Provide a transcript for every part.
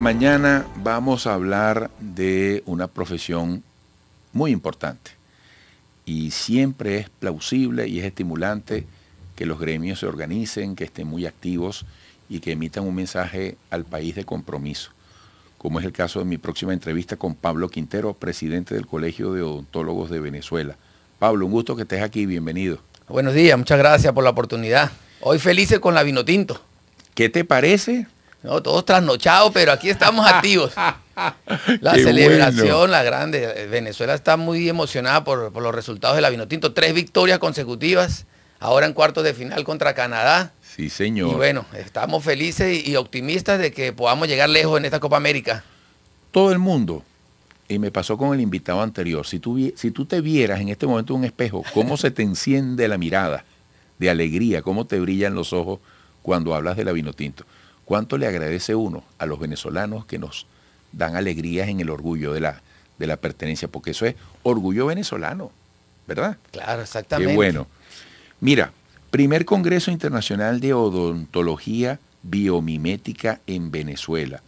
Mañana vamos a hablar de una profesión muy importante y siempre es plausible y es estimulante que los gremios se organicen, que estén muy activos y que emitan un mensaje al país de compromiso, como es el caso de mi próxima entrevista con Pablo Quintero, presidente del Colegio de Odontólogos de Venezuela. Pablo, un gusto que estés aquí, bienvenido. Buenos días, muchas gracias por la oportunidad. Hoy felices con la Vinotinto. ¿Qué te parece no, todos trasnochados, pero aquí estamos activos. La celebración, la grande. Venezuela está muy emocionada por, los resultados de la Vinotinto. Tres victorias consecutivas, ahora en cuartos de final contra Canadá. Sí, señor. Y bueno, estamos felices y, optimistas de que podamos llegar lejos en esta Copa América. Todo el mundo, y me pasó con el invitado anterior, si tú, si tú te vieras en este momento un espejo, cómo se te enciende la mirada de alegría, cómo te brillan los ojos cuando hablas de la Vinotinto. ¿Cuánto le agradece uno a los venezolanos que nos dan alegrías en el orgullo de la, de la pertenencia? Porque eso es orgullo venezolano, ¿verdad? Claro, exactamente. Qué bueno. Mira, primer Congreso Internacional de Odontología Biomimética en Venezuela.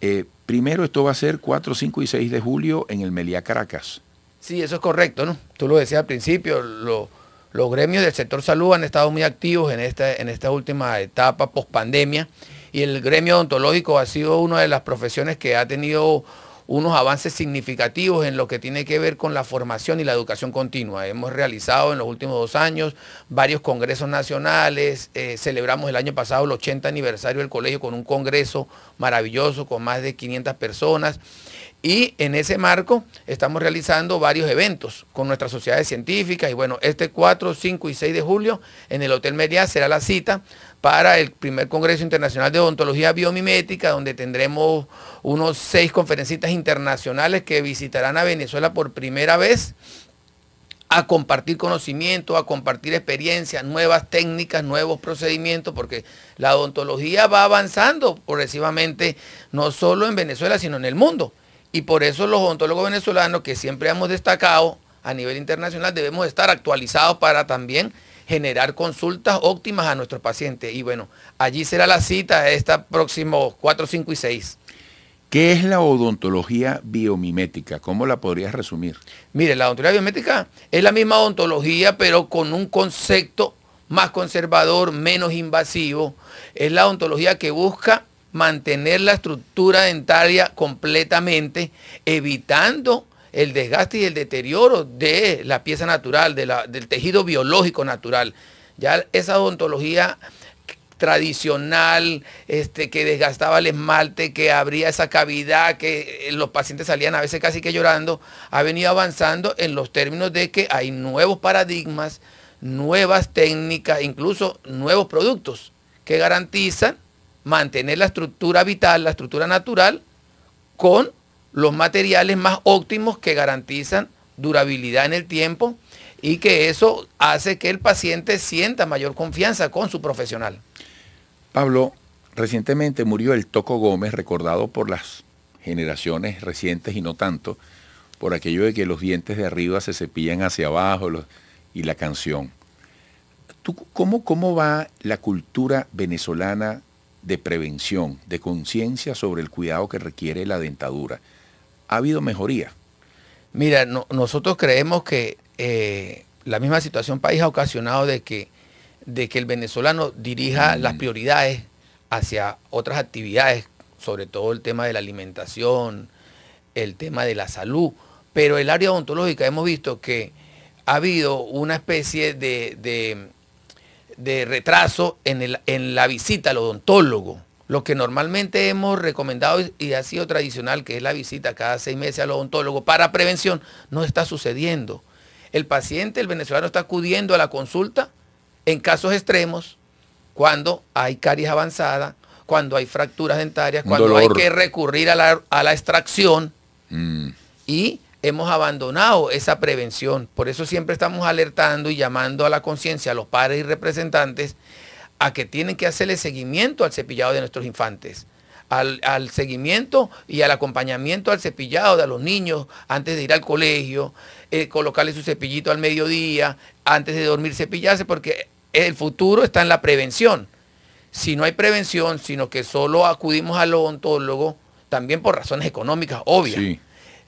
Eh, primero, esto va a ser 4, 5 y 6 de julio en el Meliá Caracas. Sí, eso es correcto, ¿no? Tú lo decías al principio, lo, los gremios del sector salud han estado muy activos en esta, en última etapa post pandemia y el gremio odontológico ha sido una de las profesiones que ha tenido unos avances significativos en lo que tiene que ver con la formación y la educación continua. Hemos realizado en los últimos dos años varios congresos nacionales, eh, celebramos el año pasado el 80 aniversario del colegio con un congreso maravilloso con más de 500 personas. Y en ese marco estamos realizando varios eventos con nuestras sociedades científicas. Y bueno, este 4, 5 y 6 de julio en el Hotel media será la cita para el primer Congreso Internacional de Odontología Biomimética, donde tendremos unos seis conferencistas internacionales que visitarán a Venezuela por primera vez a compartir conocimiento, a compartir experiencias, nuevas técnicas, nuevos procedimientos, porque la odontología va avanzando progresivamente, no solo en Venezuela, sino en el mundo. Y por eso los odontólogos venezolanos, que siempre hemos destacado a nivel internacional, debemos estar actualizados para también generar consultas óptimas a nuestros pacientes. Y bueno, allí será la cita esta próximo 4, 5 y 6. ¿Qué es la odontología biomimética? ¿Cómo la podrías resumir? Mire, la odontología biomimética es la misma odontología, pero con un concepto más conservador, menos invasivo. Es la odontología que busca mantener la estructura dentaria completamente, evitando el desgaste y el deterioro de la pieza natural, del tejido biológico natural. Ya esa odontología tradicional, este, que desgastaba el esmalte, que abría esa cavidad, que eh, los pacientes salían a veces casi que llorando, ha venido avanzando en los términos de que hay nuevos paradigmas, nuevas técnicas, incluso nuevos productos que garantizan mantener la estructura vital, la estructura natural, con los materiales más óptimos que garantizan durabilidad en el tiempo y que eso hace que el paciente sienta mayor confianza con su profesional. Pablo, recientemente murió el Toco Gómez, recordado por las generaciones recientes y no tanto, por aquello de que los dientes de arriba se cepillan hacia abajo y la canción. cómo, ¿Cómo va la cultura venezolana de prevención, de conciencia sobre el cuidado que requiere la dentadura? ha habido mejoría? Mira, nosotros creemos que eh, la misma situación país ha ocasionado de que, de que el venezolano dirija mm. las prioridades hacia otras actividades, sobre todo el tema de la alimentación, el tema de la salud, pero el área odontológica hemos visto que ha habido una especie de, de, de retraso en, el, en la visita al odontólogo. Lo que normalmente hemos recomendado y ha sido tradicional, que es la visita cada seis meses al odontólogo para prevención, no está sucediendo. El paciente, el venezolano, está acudiendo a la consulta en casos extremos, cuando hay caries avanzadas, cuando hay fracturas dentarias, cuando hay que recurrir a la, extracción. Mm. Y hemos abandonado esa prevención. Por eso siempre estamos alertando y llamando a la conciencia a los padres y representantes a que tienen que hacerle seguimiento al cepillado de nuestros infantes. Al, seguimiento y al acompañamiento al cepillado de los niños antes de ir al colegio, eh, colocarle su cepillito al mediodía, antes de dormir cepillarse, porque el futuro está en la prevención. Si no hay prevención, sino que solo acudimos al odontólogo, también por razones económicas, obvias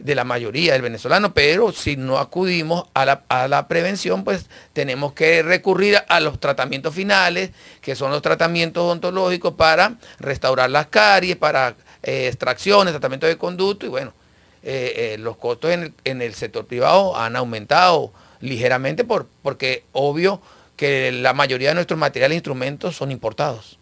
de la mayoría del venezolano, pero si no acudimos a la, prevención, pues tenemos que recurrir a los tratamientos finales, que son los tratamientos odontológicos para restaurar las caries, para eh, extracciones, tratamientos de conducto y bueno, eh, eh, los costos en el, sector privado han aumentado ligeramente por, porque obvio que la mayoría de nuestros materiales e instrumentos son importados.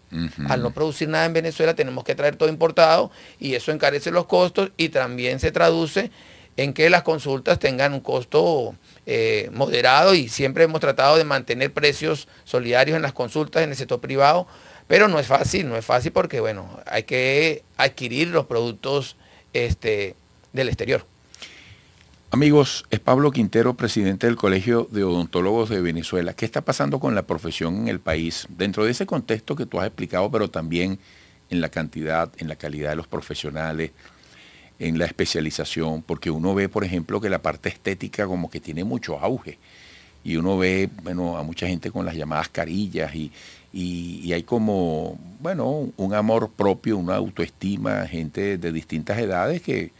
Al no producir nada en Venezuela tenemos que traer todo importado y eso encarece los costos y también se traduce en que las consultas tengan un costo eh, moderado y siempre hemos tratado de mantener precios solidarios en las consultas en el sector privado, pero no es fácil, no es fácil porque bueno, hay que adquirir los productos este, del exterior. Amigos, es Pablo Quintero, presidente del Colegio de Odontólogos de Venezuela. ¿Qué está pasando con la profesión en el país dentro de ese contexto que tú has explicado, pero también en la cantidad, en la calidad de los profesionales, en la especialización? Porque uno ve, por ejemplo, que la parte estética como que tiene mucho auge. Y uno ve, bueno, a mucha gente con las llamadas carillas y, y hay como, bueno, un amor propio, una autoestima, gente de distintas edades que,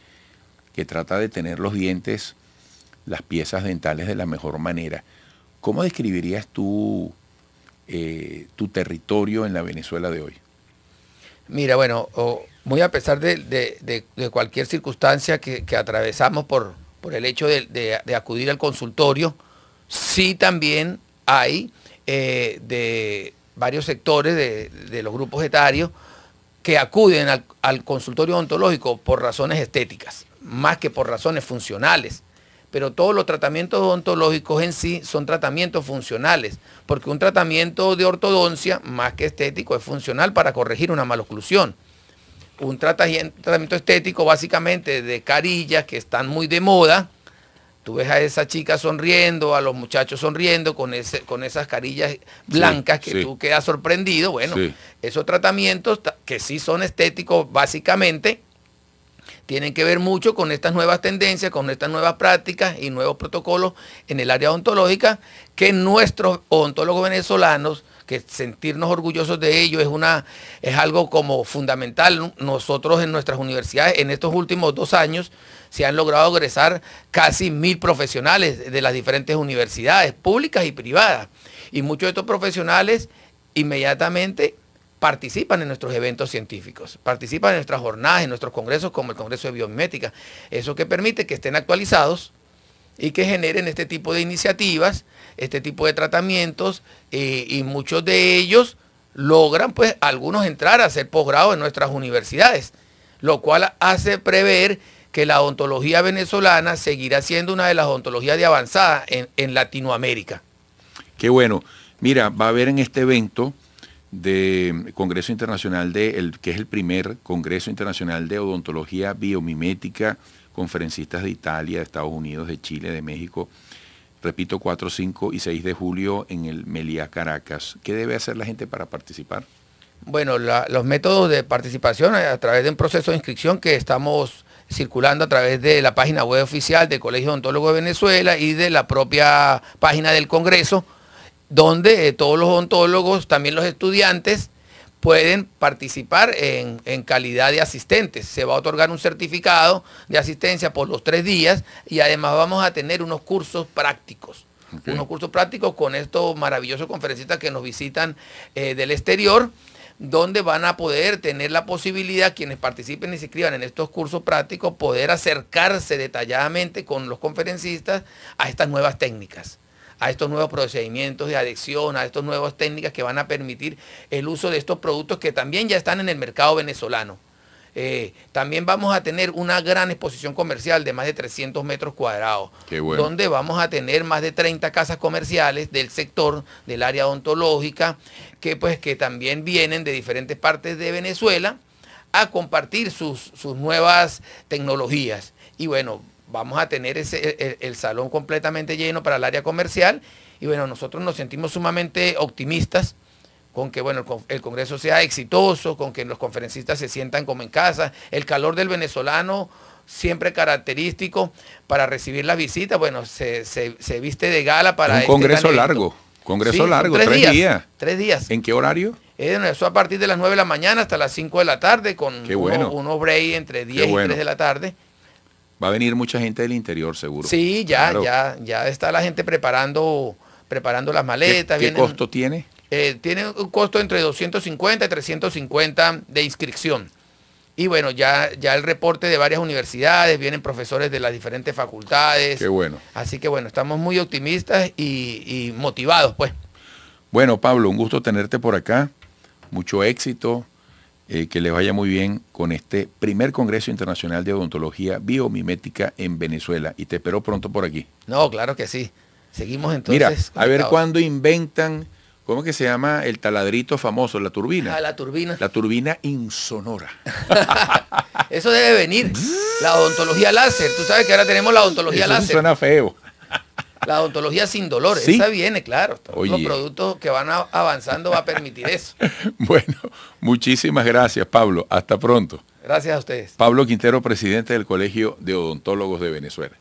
que trata de tener los dientes, las piezas dentales de la mejor manera. ¿Cómo describirías tú eh, tu territorio en la Venezuela de hoy? Mira, bueno, muy a pesar de, cualquier circunstancia que, atravesamos por, el hecho de, acudir al consultorio, sí también hay eh, de varios sectores de, los grupos etarios que acuden al, al consultorio odontológico por razones estéticas más que por razones funcionales. Pero todos los tratamientos odontológicos en sí son tratamientos funcionales, porque un tratamiento de ortodoncia, más que estético, es funcional para corregir una maloclusión. Un tratamiento estético básicamente de carillas que están muy de moda, Tú ves a esa chica sonriendo, a los muchachos sonriendo con, ese, con esas carillas blancas que tú quedas sorprendido. Bueno, esos tratamientos que sí son estéticos básicamente, tienen que ver mucho con estas nuevas tendencias, con estas nuevas prácticas y nuevos protocolos en el área ontológica que nuestros ontólogos venezolanos que sentirnos orgullosos de ello es, una, es algo como fundamental. Nosotros en nuestras universidades en estos últimos dos años se han logrado egresar casi mil profesionales de las diferentes universidades públicas y privadas. Y muchos de estos profesionales inmediatamente participan en nuestros eventos científicos, participan en nuestras jornadas, en nuestros congresos como el Congreso de Biométrica Eso que permite que estén actualizados y que generen este tipo de iniciativas, este tipo de tratamientos eh, y muchos de ellos logran pues algunos entrar a hacer posgrado en nuestras universidades, lo cual hace prever que la ontología venezolana seguirá siendo una de las ontologías de avanzada en, en Latinoamérica. Qué bueno. Mira, va a haber en este evento de Congreso Internacional de, que es el primer Congreso Internacional de Odontología Biomimética, conferencistas de Italia, de Estados Unidos, de Chile, de México, repito, 4, 5 y 6 de julio en el Meliá Caracas. ¿Qué debe hacer la gente para participar? Bueno, los métodos de participación eh, a través de un proceso de inscripción que estamos circulando a través de la página web oficial del Colegio Odontólogo de Venezuela y de la propia página del Congreso donde eh, todos los ontólogos, también los estudiantes, pueden participar en, calidad de asistentes. Se va a otorgar un certificado de asistencia por los tres días y además vamos a tener unos cursos prácticos. Unos cursos prácticos con estos maravillosos conferencistas que nos visitan eh, del exterior, donde van a poder tener la posibilidad, quienes participen y se inscriban en estos cursos prácticos, poder acercarse detalladamente con los conferencistas a estas nuevas técnicas a estos nuevos procedimientos de adicción, a estas nuevas técnicas que van a permitir el uso de estos productos que también ya están en el mercado venezolano. Eh, también vamos a tener una gran exposición comercial de más de 300 metros cuadrados, donde vamos a tener más de 30 casas comerciales del sector, del área odontológica, que pues que también vienen de diferentes partes de Venezuela a compartir sus, sus nuevas tecnologías. Y bueno, vamos a tener ese, e, e, el, salón completamente lleno para el área comercial. Y bueno, nosotros nos sentimos sumamente optimistas con que bueno, el, Congreso sea exitoso, con que los conferencistas se sientan como en casa, el calor del venezolano siempre característico para recibir las visitas, bueno, se, viste de gala para... el este Congreso largo. Congreso largo, tres, días, Tres días. ¿En qué horario? Eh, eso a partir de las 9 de la mañana hasta las 5 de la tarde, con un bueno. entre 10 y 3 de la tarde. Va a venir mucha gente del interior, seguro. Sí, ya, ya, ya está la gente preparando, preparando las maletas. ¿Qué, costo tiene? Eh, tiene un costo entre 250 y 350 de inscripción. Y bueno, ya, ya el reporte de varias universidades, vienen profesores de las diferentes facultades. Qué bueno. Así que bueno, estamos muy optimistas y, y motivados, pues. Bueno, Pablo, un gusto tenerte por acá. Mucho éxito. Eh, que les vaya muy bien con este primer Congreso Internacional de Odontología Biomimética en Venezuela. Y te espero pronto por aquí. No, claro que sí. Seguimos entonces. Mira, a ver cuándo inventan, ¿cómo que se llama? El taladrito famoso, la turbina. Ah, la turbina. La turbina insonora. Eso debe venir. la odontología láser. Tú sabes que ahora tenemos la odontología láser. Suena feo. La odontología sin dolor, esa viene, claro. Los productos que van avanzando va a permitir eso. bueno, muchísimas gracias, Pablo. Hasta pronto. Gracias a ustedes. Pablo Quintero, presidente del Colegio de Odontólogos de Venezuela.